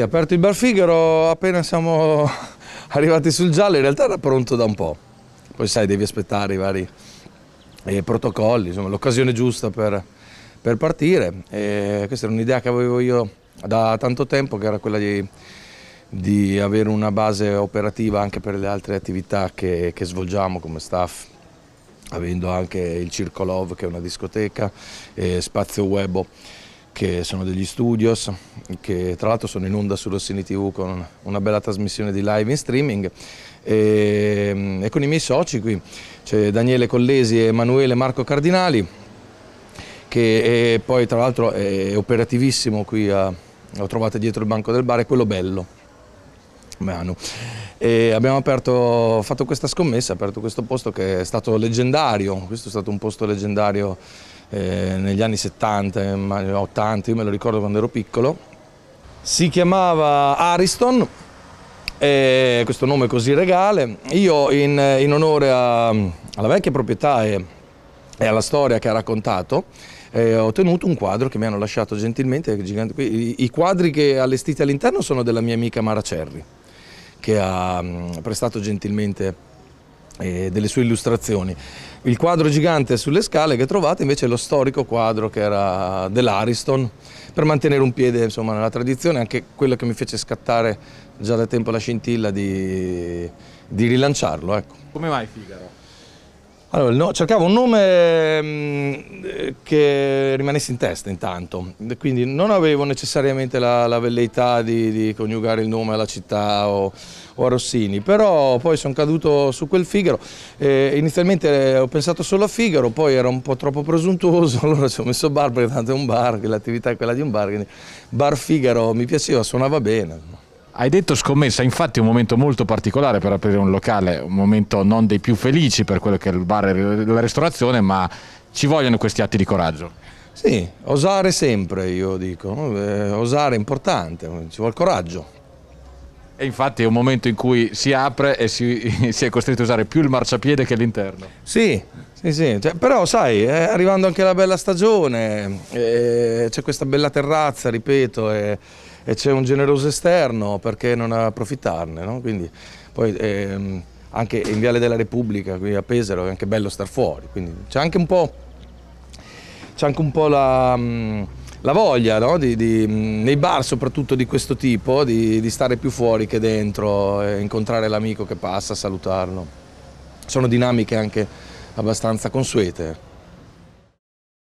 Aperto il Barfigaro, appena siamo arrivati sul giallo, in realtà era pronto da un po'. Poi sai, devi aspettare i vari eh, protocolli, l'occasione giusta per, per partire. E questa era un'idea che avevo io da tanto tempo, che era quella di, di, avere una base operativa anche per le altre attività che, che svolgiamo come staff avendo anche il Circo Love che è una discoteca, e Spazio Webo che sono degli studios, che tra l'altro sono in onda su Rossini TV con una bella trasmissione di live in streaming e, e con i miei soci qui, c'è Daniele Collesi, Emanuele Marco Cardinali che è, poi tra l'altro è operativissimo qui, a, lo trovate dietro il banco del bar, è quello bello. Manu. E abbiamo aperto, fatto questa scommessa, aperto questo posto che è stato leggendario, questo è stato un posto leggendario eh, negli anni 70, 80, eh, eh, io me lo ricordo quando ero piccolo. Si chiamava Ariston, eh, questo nome così regale. Io in, eh, in onore a, alla vecchia proprietà e, e alla storia che ha raccontato, eh, ho tenuto un quadro che mi hanno lasciato gentilmente, I, I, quadri che allestiti all'interno sono della mia amica Mara Cerri, che ha mh, mm, prestato gentilmente e delle sue illustrazioni. Il quadro gigante sulle scale che trovate invece è lo storico quadro che era dell'Ariston per mantenere un piede insomma, nella tradizione, anche quello che mi fece scattare già da tempo la scintilla di, di rilanciarlo. Ecco. Come mai Figaro? Allora, no, cercavo un nome mm, che rimanesse in testa intanto, quindi non avevo necessariamente la, la velleità di, di, coniugare il nome alla città o, o a Rossini, però poi sono caduto su quel Figaro, eh, inizialmente eh, ho pensato solo a Figaro, poi era un po' troppo presuntuoso, allora ci ho messo bar perché tanto è un bar, l'attività è quella di un bar, quindi bar Figaro mi piaceva, suonava bene. Hai detto scommessa, infatti è un momento molto particolare per aprire un locale, un momento non dei più felici per quello che è il bar e la ristorazione, ma ci vogliono questi atti di coraggio. Sì, osare sempre, io dico, eh, osare è importante, ci vuole coraggio. E infatti è un momento in cui si apre e si, si è costretti a usare più il marciapiede che l'interno. Sì, sì, sì. Cioè, però sai, eh, arrivando anche la bella stagione, eh, c'è questa bella terrazza, ripeto, eh, e c'è un generoso esterno, perché non approfittarne? No? Quindi, poi, ehm, anche in Viale della Repubblica, qui a Pesaro, è anche bello star fuori, quindi c'è anche un po', anche un po la, la, voglia, no? di, di, nei bar soprattutto di questo tipo, di, di stare più fuori che dentro, incontrare l'amico che passa, salutarlo. Sono dinamiche anche abbastanza consuete.